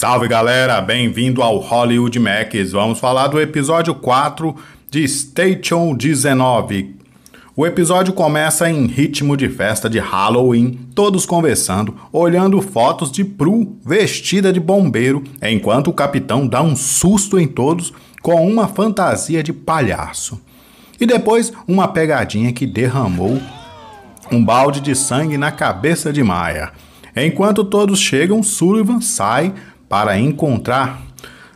Salve galera, bem-vindo ao Hollywood Max. Vamos falar do episódio 4 de Station 19. O episódio começa em ritmo de festa de Halloween, todos conversando, olhando fotos de Prue vestida de bombeiro, enquanto o capitão dá um susto em todos com uma fantasia de palhaço. E depois uma pegadinha que derramou um balde de sangue na cabeça de Maia. Enquanto todos chegam, Sullivan sai para encontrar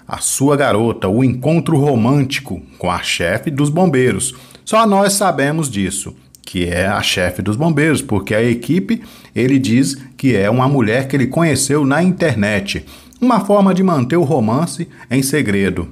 a sua garota, o encontro romântico com a chefe dos bombeiros. Só nós sabemos disso, que é a chefe dos bombeiros, porque a equipe, ele diz que é uma mulher que ele conheceu na internet. Uma forma de manter o romance em segredo.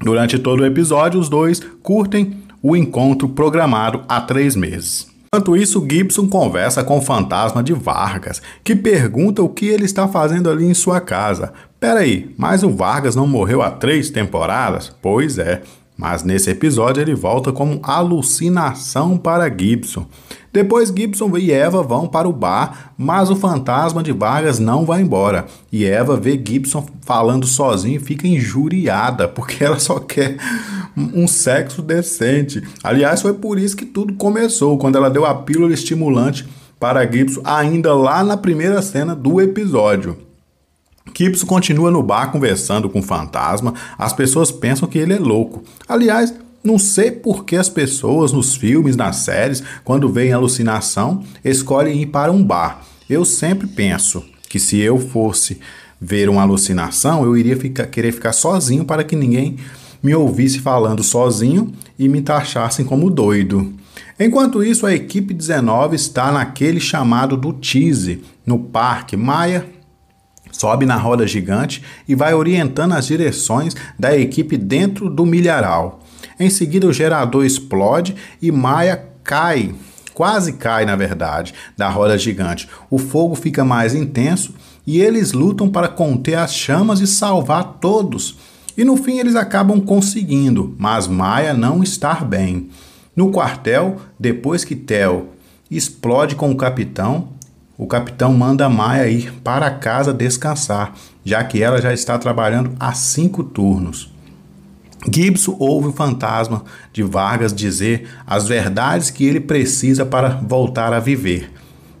Durante todo o episódio, os dois curtem o encontro programado há três meses. Enquanto isso, Gibson conversa com o fantasma de Vargas, que pergunta o que ele está fazendo ali em sua casa. Peraí, mas o Vargas não morreu há três temporadas? Pois é. Mas nesse episódio ele volta como alucinação para Gibson. Depois Gibson e Eva vão para o bar, mas o fantasma de Vargas não vai embora. E Eva vê Gibson falando sozinho e fica injuriada, porque ela só quer um sexo decente. Aliás, foi por isso que tudo começou, quando ela deu a pílula estimulante para Gibson ainda lá na primeira cena do episódio. Gibson continua no bar conversando com o fantasma. As pessoas pensam que ele é louco. Aliás, não sei por que as pessoas nos filmes, nas séries, quando veem alucinação, escolhem ir para um bar. Eu sempre penso que se eu fosse ver uma alucinação, eu iria ficar, querer ficar sozinho para que ninguém me ouvisse falando sozinho e me taxassem como doido. Enquanto isso, a equipe 19 está naquele chamado do Tease, no Parque Maia. Sobe na roda gigante e vai orientando as direções da equipe dentro do milharal. Em seguida, o gerador explode e Maia cai, quase cai, na verdade, da roda gigante. O fogo fica mais intenso e eles lutam para conter as chamas e salvar todos e no fim eles acabam conseguindo, mas Maia não está bem. No quartel, depois que Theo explode com o capitão, o capitão manda Maia ir para casa descansar, já que ela já está trabalhando há cinco turnos. Gibson ouve o fantasma de Vargas dizer as verdades que ele precisa para voltar a viver.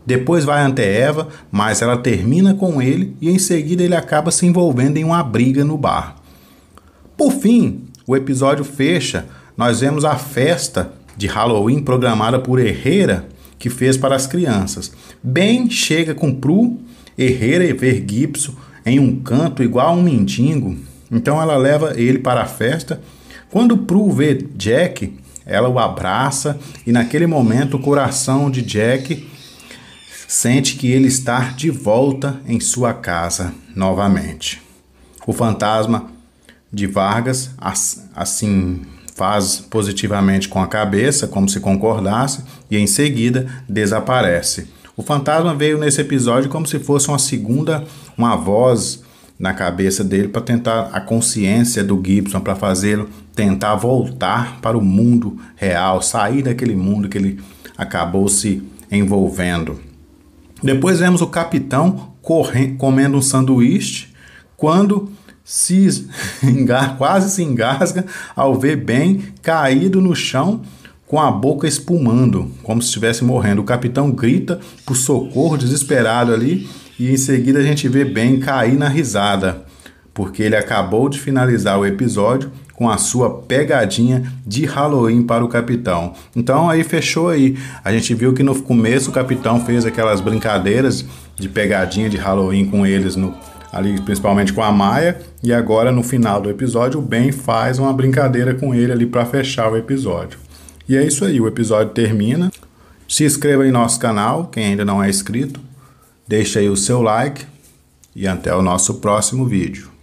Depois vai até Eva, mas ela termina com ele e em seguida ele acaba se envolvendo em uma briga no bar. Por fim, o episódio fecha. Nós vemos a festa de Halloween programada por Herrera que fez para as crianças. Ben chega com Prue, Herrera e ver Gibson em um canto igual a um mendigo. Então ela leva ele para a festa. Quando Prue vê Jack, ela o abraça e naquele momento o coração de Jack sente que ele está de volta em sua casa novamente. O fantasma de Vargas, assim faz positivamente com a cabeça, como se concordasse, e em seguida desaparece. O fantasma veio nesse episódio como se fosse uma segunda, uma voz na cabeça dele para tentar a consciência do Gibson para fazê-lo tentar voltar para o mundo real, sair daquele mundo que ele acabou se envolvendo. Depois vemos o capitão correndo, comendo um sanduíche quando se engasga, quase se engasga ao ver Ben caído no chão com a boca espumando, como se estivesse morrendo. O capitão grita por socorro desesperado ali e em seguida a gente vê Ben cair na risada, porque ele acabou de finalizar o episódio com a sua pegadinha de Halloween para o capitão. Então aí fechou aí. A gente viu que no começo o capitão fez aquelas brincadeiras de pegadinha de Halloween com eles no ali principalmente com a Maia, e agora no final do episódio o Ben faz uma brincadeira com ele ali para fechar o episódio. E é isso aí, o episódio termina. Se inscreva em nosso canal, quem ainda não é inscrito, deixe aí o seu like e até o nosso próximo vídeo.